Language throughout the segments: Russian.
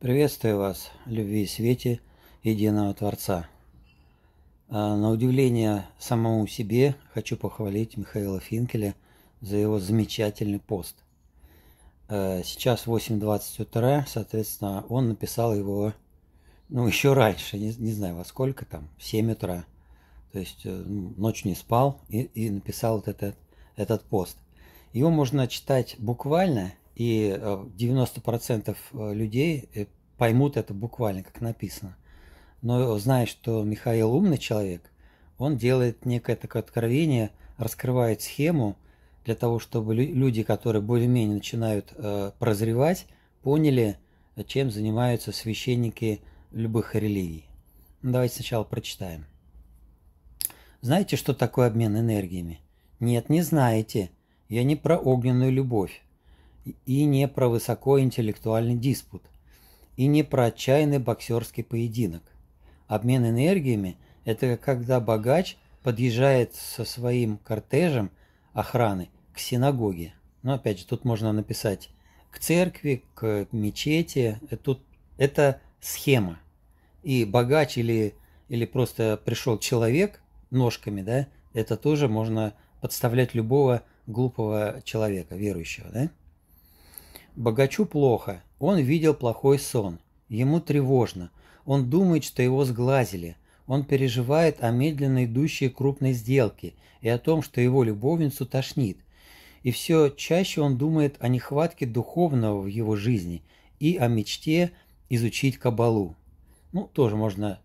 Приветствую вас, любви и свете единого Творца. А, на удивление самому себе хочу похвалить Михаила Финкеля за его замечательный пост. А, сейчас 8.20 утра, соответственно, он написал его, ну, еще раньше, не, не знаю во сколько там, в 7 утра. То есть э, ночь не спал и, и написал вот этот, этот пост. Его можно читать буквально – и 90% э, э, людей э, поймут это буквально, как написано. Но зная, что Михаил умный человек, он делает некое такое откровение, раскрывает схему для того, чтобы люди, которые более-менее начинают прозревать, поняли, чем занимаются священники любых религий. Ну, давайте сначала прочитаем. Знаете, что такое обмен энергиями? Нет, не знаете. Я не про огненную любовь и не про высокоинтеллектуальный диспут, и не про отчаянный боксерский поединок. Обмен энергиями – это когда богач подъезжает со своим кортежем охраны к синагоге. Но опять же, тут можно написать к церкви, к мечети. Э, тут это схема. И богач или, или просто пришел человек ножками, да, это тоже можно подставлять любого глупого человека, верующего, да? Богачу плохо, он видел плохой сон, ему тревожно, он думает, что его сглазили, он переживает о медленно идущей крупной сделке и о том, что его любовницу тошнит. И все чаще он думает о нехватке духовного в его жизни и о мечте изучить кабалу. Ну, тоже можно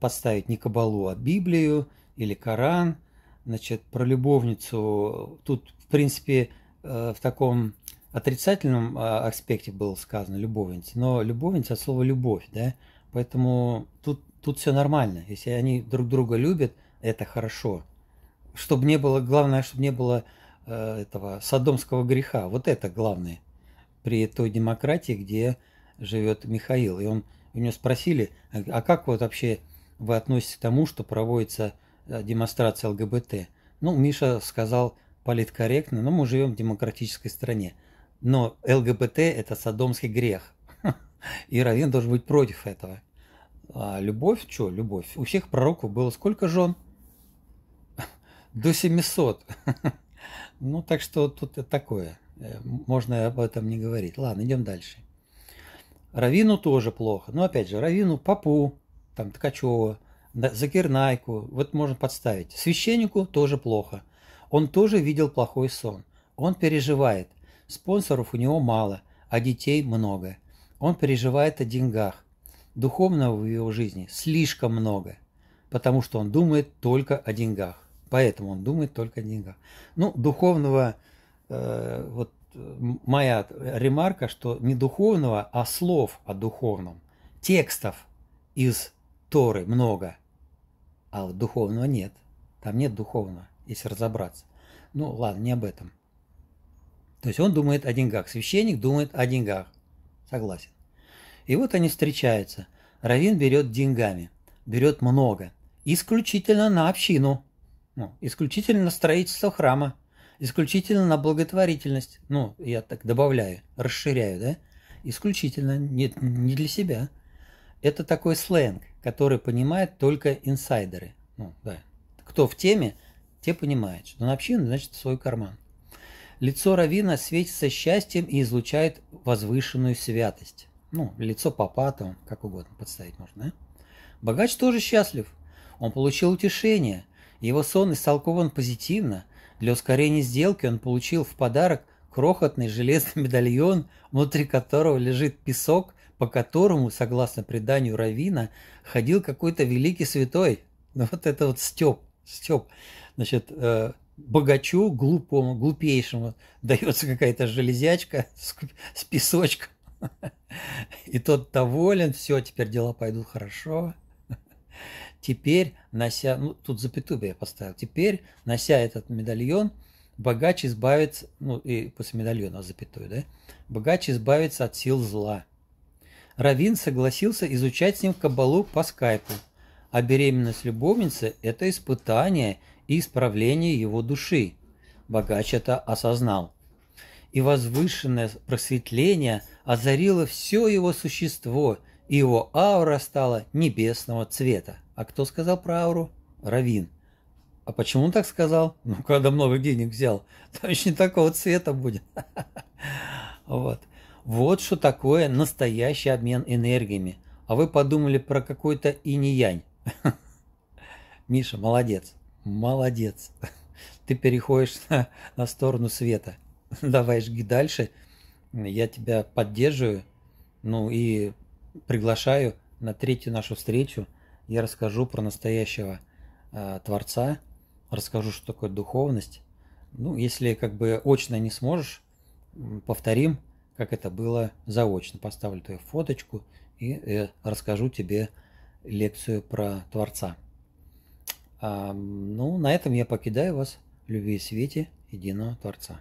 подставить не кабалу, а Библию или Коран. Значит, про любовницу тут, в принципе, э, в таком отрицательном а, аспекте было сказано любовница, но любовница от слова любовь, да, поэтому тут, тут все нормально. Если они друг друга любят, это хорошо. Чтобы не было, главное, чтобы не было э, этого садомского греха. Вот это главное при той демократии, где живет Михаил. И он, у него спросили, а, а как вот вообще вы относитесь к тому, что проводится э, демонстрация ЛГБТ? Ну, Миша сказал политкорректно, но «Ну, мы живем в демократической стране. Но ЛГБТ – это садомский грех. И Равин должен быть против этого. А любовь, что любовь? У всех пророков было сколько жен? До 700. Ну, так что тут такое. Э, можно об этом не говорить. Ладно, идем дальше. Равину тоже плохо. Ну опять же, Равину, Папу, там, Ткачева, Закирнайку. Вот можно подставить. Священнику тоже плохо. Он тоже видел плохой сон. Он переживает. Спонсоров у него мало, а детей много. Он переживает о деньгах. Духовного в его жизни слишком много, потому что он думает только о деньгах. Поэтому он думает только о деньгах. Ну, духовного, э, вот моя ремарка, что не духовного, а слов о духовном. Текстов из Торы много, а вот духовного нет. Там нет духовного, если разобраться. Ну, ладно, не об этом. То есть он думает о деньгах, священник думает о деньгах. Согласен. И вот они встречаются. Равин берет деньгами, берет много, исключительно на общину, ну, исключительно на строительство храма, исключительно на благотворительность. Ну, я так добавляю, расширяю, да? Исключительно, нет, не для себя. Это такой сленг, который понимают только инсайдеры. Ну, да. Кто в теме, те понимают, что на общину, значит, свой карман. Лицо Равина светится счастьем и излучает возвышенную святость. Ну, лицо папа там, как угодно подставить можно. Да? Богач тоже счастлив. Он получил утешение. Его сон истолкован позитивно. Для ускорения сделки он получил в подарок крохотный железный медальон, внутри которого лежит песок, по которому, согласно преданию Равина, ходил какой-то великий святой. Ну вот это вот Степ. Степ. Значит, э, богачу глупому, глупейшему дается какая-то железячка с, с песочком. И тот доволен, все, теперь дела пойдут хорошо. Теперь, нося, ну тут запятую бы я поставил, теперь, нося этот медальон, богач избавится, ну и после медальона запятую, да, богач избавится от сил зла. Равин согласился изучать с ним кабалу по скайпу – а беременность любовницы – это испытание и исправление его души. Богач это осознал. И возвышенное просветление озарило все его существо, и его аура стала небесного цвета. А кто сказал про ауру? Равин. А почему он так сказал? Ну, когда много денег взял, то еще не такого цвета будет. Вот. Вот что такое настоящий обмен энергиями. А вы подумали про какой-то инь-янь. Миша, молодец, молодец. Ты переходишь на, на сторону света. Давай жги дальше. Я тебя поддерживаю. Ну и приглашаю на третью нашу встречу. Я расскажу про настоящего э, Творца. Расскажу, что такое духовность. Ну, если как бы очно не сможешь, повторим, как это было заочно. Поставлю твою фоточку и э, расскажу тебе лекцию про Творца. ну, на этом я покидаю вас. Любви и свете единого Творца.